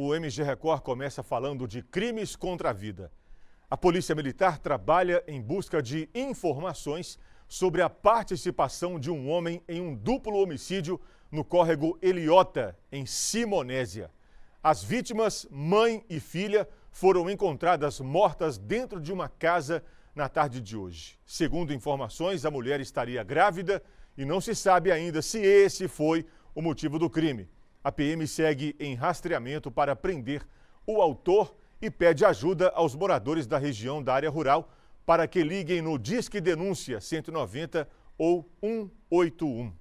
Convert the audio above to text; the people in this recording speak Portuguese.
O MG Record começa falando de crimes contra a vida. A Polícia Militar trabalha em busca de informações sobre a participação de um homem em um duplo homicídio no córrego Eliota, em Simonésia. As vítimas, mãe e filha, foram encontradas mortas dentro de uma casa na tarde de hoje. Segundo informações, a mulher estaria grávida e não se sabe ainda se esse foi o motivo do crime. A PM segue em rastreamento para prender o autor e pede ajuda aos moradores da região da área rural para que liguem no Disque Denúncia 190 ou 181.